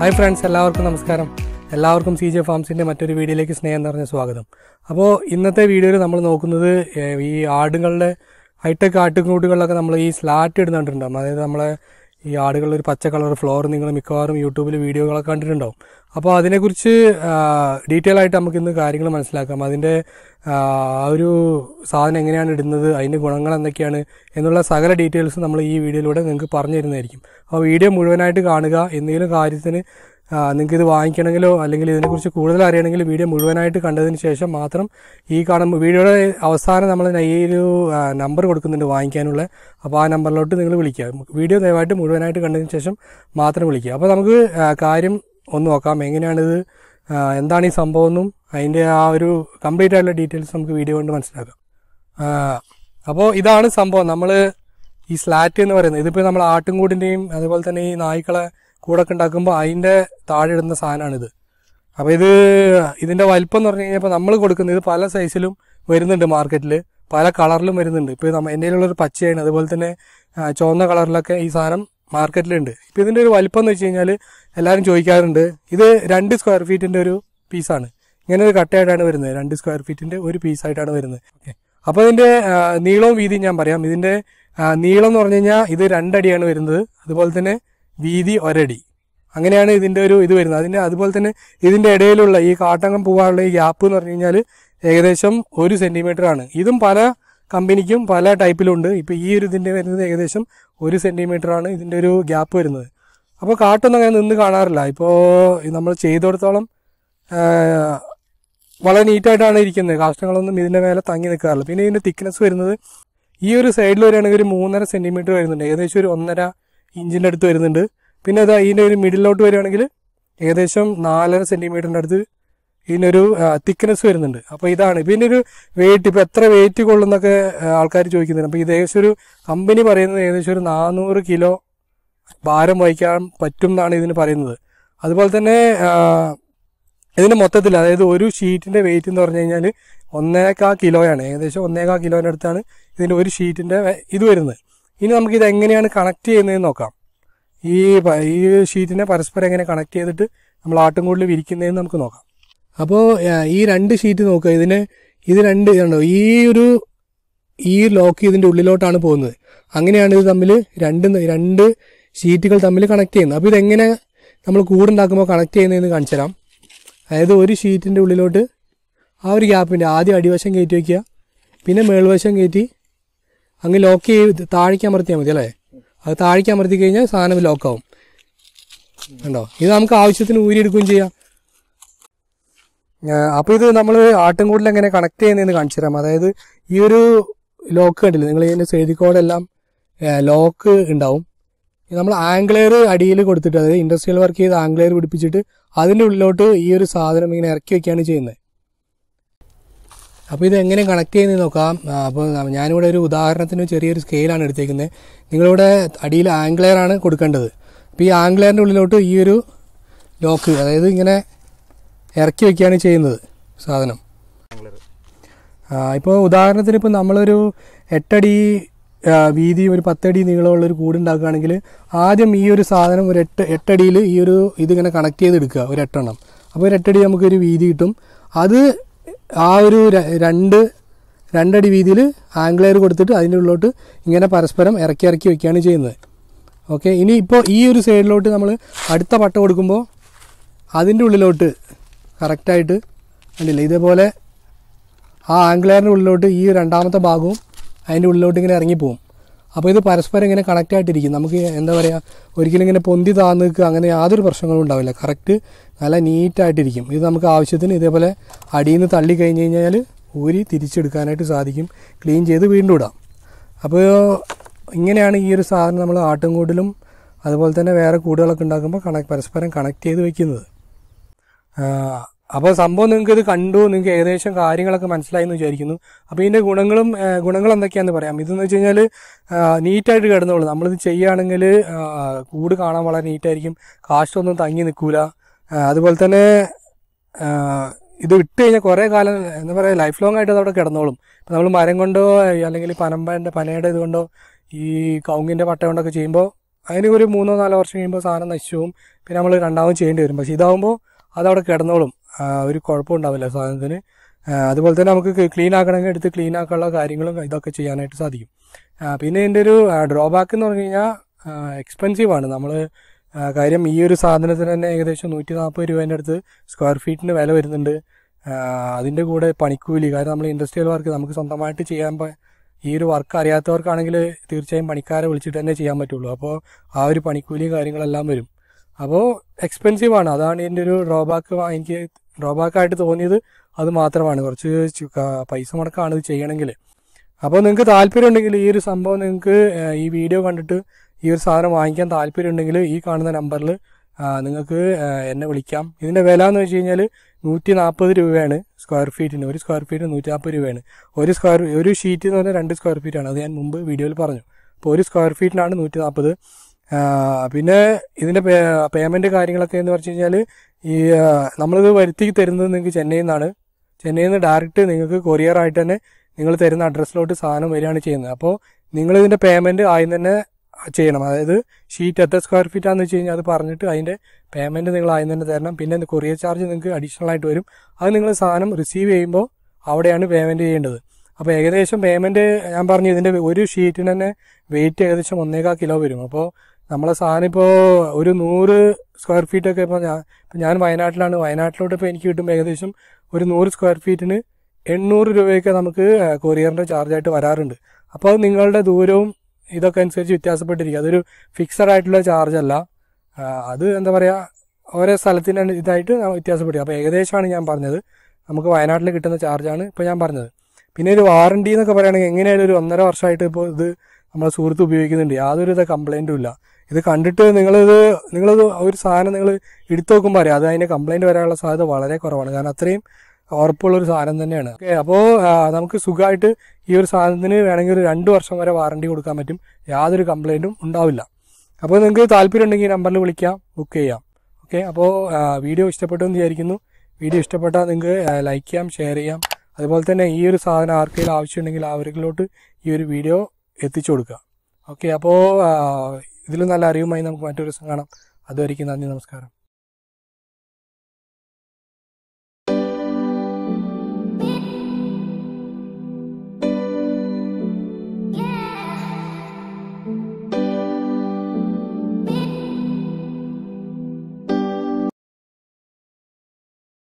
hi friends എല്ലാവർക്കും നമസ്കാരം എല്ലാവർക്കും സി ജെ ഫാംസിൻ്റെ മറ്റൊരു വീഡിയോയിലേക്ക് സ്നേഹം നിറഞ്ഞ സ്വാഗതം അപ്പോൾ ഇന്നത്തെ വീഡിയോയിൽ നമ്മൾ നോക്കുന്നത് ഈ ആടുകളുടെ ഹൈടെക് ആട്ടുകൂട്ടുകളിലൊക്കെ നമ്മൾ ഈ സ്ലാറ്റ് ഇടുന്നുണ്ടാകും അതായത് നമ്മളെ ഈ ആടുകളിലൊരു ഒരു പച്ച കളർ ഫ്ലോർ നിങ്ങൾ മിക്കവാറും യൂട്യൂബിൽ വീഡിയോകളൊക്കെ കണ്ടിട്ടുണ്ടാവും അപ്പോൾ അതിനെക്കുറിച്ച് ഡീറ്റെയിൽ ആയിട്ട് നമുക്ക് ഇന്ന് കാര്യങ്ങൾ മനസ്സിലാക്കാം അതിൻ്റെ ആ ഒരു സാധനം എങ്ങനെയാണ് ഇടുന്നത് അതിൻ്റെ ഗുണങ്ങൾ എന്തൊക്കെയാണ് എന്നുള്ള സകല ഡീറ്റെയിൽസ് നമ്മൾ ഈ വീഡിയോയിലൂടെ നിങ്ങൾക്ക് പറഞ്ഞു തരുന്നതായിരിക്കും അപ്പോൾ വീഡിയോ മുഴുവനായിട്ട് കാണുക എന്തെങ്കിലും കാര്യത്തിന് നിങ്ങൾക്ക് ഇത് വാങ്ങിക്കണമെങ്കിലോ അല്ലെങ്കിൽ ഇതിനെക്കുറിച്ച് കൂടുതൽ അറിയണമെങ്കിൽ വീഡിയോ മുഴുവനായിട്ട് കണ്ടതിന് ശേഷം മാത്രം ഈ കാണുമ്പോൾ വീഡിയോയുടെ അവസാനം നമ്മൾ ഈ ഒരു നമ്പർ കൊടുക്കുന്നുണ്ട് വാങ്ങിക്കാനുള്ള അപ്പോൾ ആ നമ്പറിലോട്ട് നിങ്ങൾ വിളിക്കുക വീഡിയോ ദയവായിട്ട് മുഴുവനായിട്ട് കണ്ടതിന് ശേഷം മാത്രം വിളിക്കുക അപ്പോൾ നമുക്ക് കാര്യം ഒന്ന് നോക്കാം എങ്ങനെയാണിത് എന്താണ് ഈ സംഭവം എന്നും അതിൻ്റെ ആ ഒരു കംപ്ലീറ്റ് ആയിട്ടുള്ള ഡീറ്റെയിൽസ് നമുക്ക് വീഡിയോ കൊണ്ട് മനസ്സിലാക്കാം അപ്പോൾ ഇതാണ് സംഭവം നമ്മൾ ഈ സ്ലാറ്റ് എന്ന് പറയുന്നത് ഇതിപ്പോൾ നമ്മൾ ആട്ടുംകൂടിൻ്റെയും അതുപോലെ തന്നെ ഈ നായ്ക്കളെ കൂടൊക്കെ ഉണ്ടാക്കുമ്പോൾ അതിൻ്റെ താഴെ ഇടുന്ന സാധനമാണിത് അപ്പോൾ ഇത് ഇതിൻ്റെ വലിപ്പം എന്ന് പറഞ്ഞു കഴിഞ്ഞാൽ നമ്മൾ കൊടുക്കുന്നത് ഇത് പല സൈസിലും വരുന്നുണ്ട് മാർക്കറ്റിൽ പല കളറിലും വരുന്നുണ്ട് ഇപ്പോൾ നമ്മൾ എൻ്റെ ഉള്ളൊരു പച്ചയാണ് അതുപോലെ തന്നെ ചുവന്ന കളറിലൊക്കെ ഈ സാധനം മാർക്കറ്റിലുണ്ട് ഇപ്പോൾ ഇതിൻ്റെ ഒരു വലിപ്പം എന്ന് വെച്ച് കഴിഞ്ഞാൽ എല്ലാവരും ചോദിക്കാറുണ്ട് ഇത് രണ്ട് സ്ക്വയർ ഫീറ്റിൻ്റെ ഒരു പീസാണ് ഇങ്ങനെ ഒരു കട്ടയായിട്ടാണ് വരുന്നത് രണ്ട് സ്ക്വയർ ഫീറ്റിൻ്റെ ഒരു പീസായിട്ടാണ് വരുന്നത് ഓക്കെ അപ്പോൾ ഇതിൻ്റെ നീളവും വീതിയും ഞാൻ പറയാം ഇതിൻ്റെ നീളം എന്ന് പറഞ്ഞു കഴിഞ്ഞാൽ ഇത് രണ്ടടിയാണ് വരുന്നത് അതുപോലെ തന്നെ വീതി ഒരടി അങ്ങനെയാണ് ഇതിൻ്റെ ഒരു ഇത് വരുന്നത് അതിൻ്റെ അതുപോലെ തന്നെ ഇതിൻ്റെ ഇടയിലുള്ള ഈ കാട്ടങ്ങം പോകാനുള്ള ഈ ഗ്യാപ്പ് എന്ന് പറഞ്ഞു കഴിഞ്ഞാൽ ഏകദേശം ഒരു ആണ് ഇതും പല കമ്പനിക്കും പല ടൈപ്പിലുണ്ട് ഇപ്പോൾ ഈ ഒരു ഇതിൻ്റെ വരുന്നത് ഏകദേശം ഒരു ആണ് ഇതിൻ്റെ ഒരു ഗ്യാപ്പ് വരുന്നത് അപ്പോൾ കാട്ടൊന്നും അങ്ങനെ നിന്ന് കാണാറില്ല ഇപ്പോൾ നമ്മൾ ചെയ്തെടുത്തോളം വളരെ നീറ്റായിട്ടാണ് ഇരിക്കുന്നത് കാഷ്ടങ്ങളൊന്നും ഇതിൻ്റെ മേലെ തങ്ങി നിൽക്കാറില്ല പിന്നെ ഇതിൻ്റെ തിക്നെസ് വരുന്നത് ഈ ഒരു സൈഡിൽ വരികയാണെങ്കിൽ ഒരു മൂന്നര സെൻറ്റിമീറ്റർ വരുന്നുണ്ട് ഏകദേശം ഒരു ഒന്നര ഇഞ്ചിൻ്റെ അടുത്ത് വരുന്നുണ്ട് പിന്നെ അത് ഇതിൻ്റെ ഒരു മിഡിലോട്ട് വരികയാണെങ്കിൽ ഏകദേശം നാലര സെൻറ്റിമീറ്ററിൻ്റെ അടുത്ത് ഇതിനൊരു തിക്നെസ് വരുന്നുണ്ട് അപ്പോൾ ഇതാണ് പിന്നെ ഒരു വെയിറ്റ് ഇപ്പോൾ എത്ര വെയിറ്റ് കൊള്ളുന്നൊക്കെ ആൾക്കാർ ചോദിക്കുന്നുണ്ട് അപ്പോൾ ഇത് ഏകദേശം ഒരു കമ്പനി പറയുന്നത് ഏകദേശം ഒരു നാനൂറ് കിലോ ഭാരം വഹിക്കാൻ പറ്റും എന്നാണ് ഇതിന് പറയുന്നത് അതുപോലെ തന്നെ ഇതിന് മൊത്തത്തിൽ അതായത് ഒരു ഷീറ്റിൻ്റെ വെയിറ്റ് എന്ന് പറഞ്ഞു കഴിഞ്ഞാൽ ഒന്നേക്കാ കിലോയാണ് ഏകദേശം ഒന്നേക്കാ കിലോൻ്റെ അടുത്താണ് ഇതിൻ്റെ ഒരു ഷീറ്റിൻ്റെ ഇത് വരുന്നത് ഇനി നമുക്ക് ഇത് എങ്ങനെയാണ് കണക്ട് ചെയ്യുന്നതെന്ന് നോക്കാം ഈ ഈ ഷീറ്റിനെ പരസ്പരം എങ്ങനെ കണക്ട് ചെയ്തിട്ട് നമ്മൾ ആട്ടും കൂടുതൽ വിരിക്കുന്നതെന്ന് നമുക്ക് നോക്കാം അപ്പോൾ ഈ രണ്ട് ഷീറ്റ് നോക്കുക ഇതിന് ഇത് രണ്ട് ഇതുണ്ടോ ഈ ഒരു ഈ ലോക്ക് ഇതിൻ്റെ ഉള്ളിലോട്ടാണ് പോകുന്നത് അങ്ങനെയാണ് ഇത് തമ്മിൽ രണ്ട് രണ്ട് ഷീറ്റുകൾ തമ്മിൽ കണക്ട് ചെയ്യുന്നത് അപ്പോൾ ഇതെങ്ങനെ നമ്മൾ കൂടുണ്ടാക്കുമ്പോൾ കണക്ട് ചെയ്യുന്നതെന്ന് കാണിച്ചു തരാം അതായത് ഒരു ഷീറ്റിൻ്റെ ഉള്ളിലോട്ട് ആ ഒരു ഗ്യാപ്പിൻ്റെ ആദ്യം അടിവശം കയറ്റി വയ്ക്കുക പിന്നെ മേൾവശം കയറ്റി അങ്ങ് ലോക്ക് ചെയ്ത് താഴേക്ക് അമർത്തിയാൽ മതി അല്ലേ അത് താഴേക്ക് അമർത്തി കഴിഞ്ഞാൽ സാധനം ലോക്കാവും ഉണ്ടോ ഇത് നമുക്ക് ആവശ്യത്തിന് ഊരിയെടുക്കുകയും ചെയ്യാം അപ്പോൾ ഇത് നമ്മൾ ആട്ടുംകൂടിൽ എങ്ങനെ കണക്ട് ചെയ്യുന്നതെന്ന് കാണിച്ചു തരാം അതായത് ഈ ഒരു ലോക്ക് കണ്ടില്ല നിങ്ങൾ ഇതിൻ്റെ സേതിക്കോടെല്ലാം ലോക്ക് ഉണ്ടാവും നമ്മൾ ആംഗ്ലെയർ അടിയിൽ കൊടുത്തിട്ട് അതായത് ഇൻഡസ്ട്രിയൽ വർക്ക് ചെയ്ത് ആംഗ്ലെയർ പിടിപ്പിച്ചിട്ട് അതിൻ്റെ ഉള്ളിലോട്ട് ഈ ഒരു സാധനം ഇങ്ങനെ ഇറക്കി വയ്ക്കുകയാണ് ചെയ്യുന്നത് അപ്പോൾ എങ്ങനെ കണക്ട് ചെയ്യുന്നത് നോക്കാം അപ്പോൾ ഞാനിവിടെ ഒരു ഉദാഹരണത്തിന് ചെറിയൊരു സ്കെയിലാണ് എടുത്തേക്കുന്നത് നിങ്ങളിവിടെ അടിയിൽ ആംഗ്ലെയർ ആണ് കൊടുക്കേണ്ടത് അപ്പോൾ ഈ ആംഗ്ലെയറിൻ്റെ ഉള്ളിലോട്ട് ഈ ഒരു ലോക്ക് അതായത് ഇങ്ങനെ ഇറക്കി വയ്ക്കുകയാണ് ചെയ്യുന്നത് സാധനം ഇപ്പോൾ ഉദാഹരണത്തിന് ഇപ്പോൾ നമ്മളൊരു എട്ടടി വീതി ഒരു പത്തടി നീളമുള്ള ഒരു കൂടുണ്ടാക്കുകയാണെങ്കിൽ ആദ്യം ഈ ഒരു സാധനം ഒരു എട്ട് എട്ടടിയിൽ ഈ ഒരു ഇതിങ്ങനെ കണക്ട് ചെയ്തെടുക്കുക ഒരു എട്ടെണ്ണം അപ്പോൾ ഒരു എട്ടടി നമുക്കൊരു വീതി കിട്ടും അത് ആ ഒരു രണ്ട് രണ്ടടി വീതിയിൽ ആംഗ്ലയർ കൊടുത്തിട്ട് അതിൻ്റെ ഉള്ളിലോട്ട് ഇങ്ങനെ പരസ്പരം ഇറക്കി ഇറക്കി വയ്ക്കുകയാണ് ചെയ്യുന്നത് ഓക്കെ ഇനി ഇപ്പോൾ ഈ ഒരു സൈഡിലോട്ട് നമ്മൾ അടുത്ത പട്ട കൊടുക്കുമ്പോൾ അതിൻ്റെ ഉള്ളിലോട്ട് കറക്റ്റായിട്ട് കണ്ടില്ല ഇതേപോലെ ആ ആംഗ്ലയറിൻ്റെ ഉള്ളിലോട്ട് ഈ രണ്ടാമത്തെ ഭാഗവും അതിൻ്റെ ഉള്ളിലോട്ട് ഇങ്ങനെ ഇറങ്ങിപ്പോവും അപ്പോൾ ഇത് പരസ്പരം ഇങ്ങനെ കണക്റ്റ് ആയിട്ടിരിക്കും നമുക്ക് എന്താ പറയുക ഒരിക്കലും ഇങ്ങനെ പൊന്തി താന്ന് നിൽക്കുക അങ്ങനെ യാതൊരു പ്രശ്നങ്ങളും ഉണ്ടാവില്ല കറക്റ്റ് നല്ല നീറ്റായിട്ടിരിക്കും ഇത് നമുക്ക് ആവശ്യത്തിന് ഇതേപോലെ അടിയിൽ നിന്ന് തള്ളി കഴിഞ്ഞ് കഴിഞ്ഞാൽ ഊരി തിരിച്ചെടുക്കാനായിട്ട് സാധിക്കും ക്ലീൻ ചെയ്ത് വീണ്ടും ഇടാം അപ്പോൾ ഇങ്ങനെയാണ് ഈ ഒരു സാധനം നമ്മൾ ആട്ടുംകൂടിലും അതുപോലെ തന്നെ വേറെ കൂടുകളൊക്കെ ഉണ്ടാക്കുമ്പോൾ കണക്ട് പരസ്പരം കണക്ട് ചെയ്ത് വയ്ക്കുന്നത് അപ്പോൾ സംഭവം നിങ്ങൾക്ക് ഇത് കണ്ടു നിങ്ങൾക്ക് ഏകദേശം കാര്യങ്ങളൊക്കെ മനസ്സിലായി എന്ന് വിചാരിക്കുന്നു അപ്പോൾ ഇതിൻ്റെ ഗുണങ്ങളും ഗുണങ്ങൾ എന്തൊക്കെയാണെന്ന് പറയാം ഇതെന്ന് വെച്ച് കഴിഞ്ഞാൽ നീറ്റായിട്ട് കിടന്നുള്ളൂ നമ്മളിത് ചെയ്യുകയാണെങ്കിൽ കൂട് കാണാൻ വളരെ നീറ്റായിരിക്കും കാശൊന്നും തങ്ങി നിൽക്കൂല അതുപോലെ തന്നെ ഇത് ഇട്ട് കഴിഞ്ഞാൽ കുറേ കാലം എന്താ പറയുക ലൈഫ് ലോങ് ആയിട്ട് അതവിടെ കിടന്നോളും ഇപ്പം നമ്മൾ മരം കൊണ്ടോ അല്ലെങ്കിൽ പനമ്പൻ്റെ പനയുടെ ഇതുകൊണ്ടോ ഈ കൗങ്ങിൻ്റെ പട്ട കൊണ്ടൊക്കെ ചെയ്യുമ്പോൾ അതിന് ഒരു മൂന്നോ നാലോ വർഷം കഴിയുമ്പോൾ സാധനം നശിച്ചു പോവും പിന്നെ നമ്മൾ രണ്ടാമത് ചെയ്യേണ്ടി വരും പക്ഷേ ഇതാവുമ്പോൾ അതവിടെ കിടന്നോളും ഒരു ഉണ്ടാവില്ല സാധനത്തിന് അതുപോലെ തന്നെ നമുക്ക് ക്ലീൻ ആക്കണമെങ്കിൽ എടുത്ത് ക്ലീൻ ആക്കാനുള്ള കാര്യങ്ങളും ഇതൊക്കെ ചെയ്യാനായിട്ട് സാധിക്കും പിന്നെ ഇതിൻ്റെ ഒരു ഡ്രോബാക്ക് എന്ന് പറഞ്ഞു കഴിഞ്ഞാൽ എക്സ്പെൻസീവ് ആണ് നമ്മൾ കാര്യം ഈ ഒരു സാധനത്തിന് തന്നെ ഏകദേശം നൂറ്റി നാൽപ്പത് രൂപേൻ്റെ അടുത്ത് സ്ക്വയർ ഫീറ്റിന് വില വരുന്നുണ്ട് അതിൻ്റെ കൂടെ പണിക്കൂലി കാരണം നമ്മൾ ഇൻഡസ്ട്രിയൽ വർക്ക് നമുക്ക് സ്വന്തമായിട്ട് ചെയ്യാൻ ഈ ഒരു വർക്ക് അറിയാത്തവർക്കാണെങ്കിൽ തീർച്ചയായും പണിക്കാരെ വിളിച്ചിട്ട് തന്നെ ചെയ്യാൻ പറ്റുള്ളൂ അപ്പോൾ ആ ഒരു പണിക്കൂലി കാര്യങ്ങളെല്ലാം വരും അപ്പോൾ എക്സ്പെൻസീവ് ആണ് അതാണ് ഇതിൻ്റെ ഒരു ഡ്രോബാക്ക് എനിക്ക് ഡ്രോബാക്കായിട്ട് തോന്നിയത് അത് മാത്രമാണ് കുറച്ച് പൈസ മുടക്കമാണ് ഇത് ചെയ്യണമെങ്കിൽ അപ്പോൾ നിങ്ങൾക്ക് താല്പര്യം ഉണ്ടെങ്കിൽ ഈ ഒരു സംഭവം നിങ്ങൾക്ക് ഈ വീഡിയോ കണ്ടിട്ട് ഈ ഒരു സാധനം വാങ്ങിക്കാൻ താല്പര്യം ഉണ്ടെങ്കിൽ ഈ കാണുന്ന നമ്പറിൽ നിങ്ങൾക്ക് എന്നെ വിളിക്കാം ഇതിൻ്റെ വില എന്ന് വെച്ച് കഴിഞ്ഞാൽ നൂറ്റി നാൽപ്പത് രൂപയാണ് സ്ക്വയർ ഫീറ്റിന് ഒരു സ്ക്വയർ ഫീറ്റിന് നൂറ്റി നാൽപ്പത് രൂപയാണ് ഒരു സ്ക്വയർ ഒരു ഷീറ്റ് എന്ന് പറഞ്ഞാൽ രണ്ട് സ്ക്വയർ ഫീറ്റാണ് അത് ഞാൻ മുമ്പ് വീഡിയോയിൽ പറഞ്ഞു അപ്പോൾ ഒരു സ്ക്വയർ ഫീറ്റിനാണ് നൂറ്റി നാൽപ്പത് പിന്നെ ഇതിൻ്റെ പേയ്മെൻറ്റ് കാര്യങ്ങളൊക്കെ എന്ന് പറഞ്ഞു കഴിഞ്ഞാൽ ഈ നമ്മളിത് വരുത്തി തരുന്നത് നിങ്ങൾക്ക് ചെന്നൈയിൽ നിന്നാണ് ചെന്നൈയിൽ നിന്ന് ഡയറക്റ്റ് നിങ്ങൾക്ക് കൊറിയർ ആയിട്ട് തന്നെ നിങ്ങൾ തരുന്ന അഡ്രസ്സിലോട്ട് സാധനം വരികയാണ് ചെയ്യുന്നത് അപ്പോൾ നിങ്ങൾ ഇതിന്റെ പേയ്മെൻറ്റ് ആദ്യം തന്നെ ചെയ്യണം അതായത് ഷീറ്റ് എത്ര സ്ക്വയർ ഫീറ്റ് ആണെന്ന് വെച്ച് കഴിഞ്ഞാൽ അത് പറഞ്ഞിട്ട് അതിൻ്റെ പേയ്മെൻറ്റ് നിങ്ങൾ ആദ്യം തന്നെ തരണം പിന്നെ കൊറിയർ ചാർജ് നിങ്ങൾക്ക് അഡീഷണൽ ആയിട്ട് വരും അത് നിങ്ങൾ സാധനം റിസീവ് ചെയ്യുമ്പോൾ അവിടെയാണ് പേയ്മെൻറ്റ് ചെയ്യേണ്ടത് അപ്പോൾ ഏകദേശം പേയ്മെൻറ്റ് ഞാൻ പറഞ്ഞു ഇതിൻ്റെ ഒരു ഷീറ്റിന് തന്നെ വെയിറ്റ് ഏകദേശം ഒന്നേകാൽ കിലോ വരും അപ്പോൾ നമ്മളെ സാധനം ഇപ്പോൾ ഒരു നൂറ് സ്ക്വയർ ഫീറ്റ് ഒക്കെ ഇപ്പോൾ ഞാൻ ഇപ്പം ഞാൻ വയനാട്ടിലാണ് വയനാട്ടിലോട്ട് ഇപ്പോൾ എനിക്ക് കിട്ടും ഏകദേശം ഒരു നൂറ് സ്ക്വയർ ഫീറ്റിന് എണ്ണൂറ് രൂപയൊക്കെ നമുക്ക് കൊറിയറിൻ്റെ ചാർജായിട്ട് വരാറുണ്ട് അപ്പോൾ അത് നിങ്ങളുടെ ദൂരവും ഇതൊക്കെ അനുസരിച്ച് വ്യത്യാസപ്പെട്ടിരിക്കും അതൊരു ഫിക്സഡ് ആയിട്ടുള്ള ചാർജ് അല്ല അത് എന്താ പറയുക ഓരോ സ്ഥലത്തിൻ്റെ ഇതായിട്ട് വ്യത്യാസപ്പെട്ടു അപ്പോൾ ഏകദേശമാണ് ഞാൻ പറഞ്ഞത് നമുക്ക് വയനാട്ടിൽ കിട്ടുന്ന ചാർജാണ് ഇപ്പോൾ ഞാൻ പറഞ്ഞത് പിന്നെ ഒരു വാറണ്ടി എന്നൊക്കെ പറയുകയാണെങ്കിൽ എങ്ങനെയായാലും ഒരു ഒന്നര വർഷമായിട്ട് ഇപ്പോൾ ഇത് നമ്മളെ സുഹൃത്ത് ഉപയോഗിക്കുന്നുണ്ട് യാതൊരുവിധ വിധ കംപ്ലൈൻറ്റും ഇല്ല ഇത് കണ്ടിട്ട് നിങ്ങളിത് നിങ്ങളിത് ഒരു സാധനം നിങ്ങൾ എടുത്തു നോക്കുമ്പോൾ അറിയാം അത് അതിന് കംപ്ലൈൻറ്റ് വരാനുള്ള സാധ്യത വളരെ കുറവാണ് കാരണം അത്രയും ഒരു സാധനം തന്നെയാണ് ഓക്കെ അപ്പോൾ നമുക്ക് സുഖമായിട്ട് ഈ ഒരു സാധനത്തിന് വേണമെങ്കിൽ ഒരു രണ്ട് വർഷം വരെ വാറണ്ടി കൊടുക്കാൻ പറ്റും യാതൊരു കംപ്ലൈൻറ്റും ഉണ്ടാവില്ല അപ്പോൾ നിങ്ങൾക്ക് താല്പര്യം ഉണ്ടെങ്കിൽ ഈ നമ്പറിൽ വിളിക്കാം ബുക്ക് ചെയ്യാം ഓക്കെ അപ്പോൾ വീഡിയോ ഇഷ്ടപ്പെട്ടു എന്ന് വിചാരിക്കുന്നു വീഡിയോ ഇഷ്ടപ്പെട്ടാൽ നിങ്ങൾക്ക് ലൈക്ക് ചെയ്യാം ഷെയർ ചെയ്യാം അതുപോലെ തന്നെ ഈ ഒരു സാധനം ആർക്കെങ്കിലും ആവശ്യമുണ്ടെങ്കിൽ അവരിലോട്ട് ഈ ഒരു വീഡിയോ എത്തിച്ചു കൊടുക്കുക ഓക്കെ അപ്പോൾ ഇതിലും നല്ല അറിവുമായി നമുക്ക് മറ്റൊരു ദിവസം കാണാം അതുവരെയ്ക്കും നന്ദി നമസ്കാരം